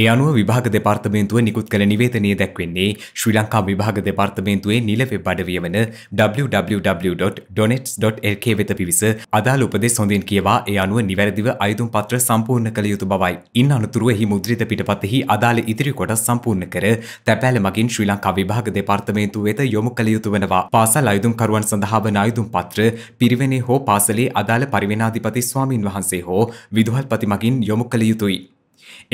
ඒ අනුව විභාග දෙපාර්තමේන්තුව නිකුත් කළ නිවේදනය දැක්වෙන්නේ ශ්‍රී ලංකා විභාග දෙපාර්තමේන්තුවේ නිලවෙබ් අඩවිය වන www.donets.lk වෙත පිවිස අදාළ උපදෙස් හොඳින් කියවා ඒ අනුව නිවැරදිව අයුතුම් පත්‍ර සම්පූර්ණ කළ යුතු බවයි. ඉන් අනතුරුව එහි මුද්‍රිත පිටපතෙහි අදාළ ඉතිරි කොටස් සම්පූර්ණ කර තැපෑල මගින් ශ්‍රී ලංකා විභාග දෙපාර්තමේන්තුව වෙත යොමු කළ යුතු වනවා. පාසල් අයුතුම්කරුවන් සඳහා වන අයුතුම් පත්‍ර පිරිවෙනේ හෝ පාසලේ අදාළ පරිවෙනාධිපති ස්වාමින් වහන්සේ හෝ විදුහල්පති මගින් යොමු කළ යුතුයි.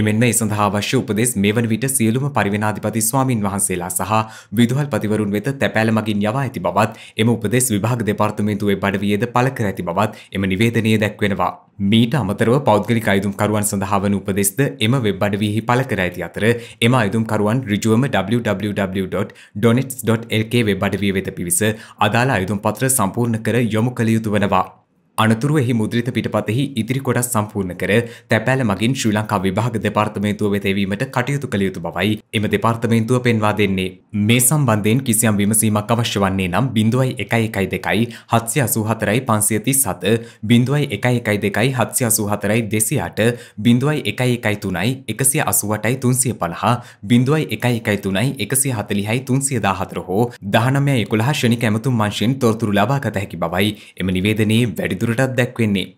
එමෙන්ම ඒ සඳහා අවශ්‍ය උපදෙස් මේ වන විට සියලුම පරිවෙනාධිපති ස්වාමින් වහන්සේලා සහ විදුහල්පතිවරුන් වෙත තැපෑල මගින් යවා ඇති බවත් එම උපදෙස් විභාග දෙපාර්තමේන්තුවේ බඩවියද පළ කර ඇති බවත් එම නිවේදනයේ දැක්වෙනවා. මීට අමතරව පෞද්ගලික අයුතුම්කරුවන් සඳහා වන උපදෙස්ද එම වෙබ් අඩවිහි පළ කර ඇති අතර එම අයුතුම්කරුවන් ඍජුවම www.donets.lk වෙබ් අඩවිය වෙත පිවිස අදාළ අයුතුම් පත්‍ර සම්පූර්ණ කර යොමු කළ යුතු වනවා. අනතුරුව එහි මුද්‍රිත පිටපතෙහි ඉතිරි කොටස් සම්පූර්ණ කර තැපෑල මගින් ශ්‍රී ලංකා විභාග දෙපාර්තමේන්තුව වෙත එවීමට කටයුතු කළ යුතු බවයි එම දෙපාර්තමේන්තුව පෙන්වා දෙන්නේ. මේ සම්බන්ධයෙන් කිසියම් විමසීමක් අවශ්‍ය වන්නේ නම් 0.112යි 784යි 537 0.112යි 784යි 208 0.113යි 188යි 350 0.113යි 140යි 314 හෝ 1911 ශනික ඇමතුම් මංශයෙන් තොරතුරු ලබා ගත හැකි බවයි එම නිවේදනයේ වැඩිදුර දුරටත් දැක්වෙන්නේ.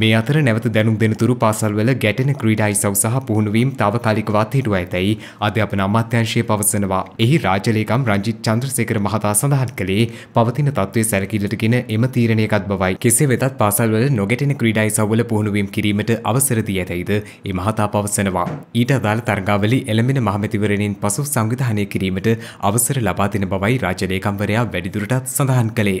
මේ අතර නැවත දැනුම් දෙනතුරු පාසල්වල ගැටෙන ක්‍රීඩා ඉසව් සහ පුහුණුවීම් තාවකාලිකවත් හිටුව ඇතැයි අධ්‍යාපන අමාත්‍යංශය පවසනවා. එහි රාජලේකම් රංජිත් චන්ද්‍රසේකර මහතා සඳහන් කළේ පවතින තත්ත්වයේ සැලකිල්ලටගෙන එම තීරණයකත් බවයි. කෙසේ වෙතත් පාසල්වල නොගැටෙන ක්‍රීඩා ඉසව්වල පුහුණුවීම් කිරීමට අවසර දී ඇතැයිද ඒ මහතා පවසනවා. ඊට අදාළ තරගාවලි එළඹෙන මහමැතිවරණින් පසු සංවිධානය කිරීමට අවසර ලබා දෙන බවයි රාජලේකම්වරයා වැඩිදුරටත් සඳහන් කළේ.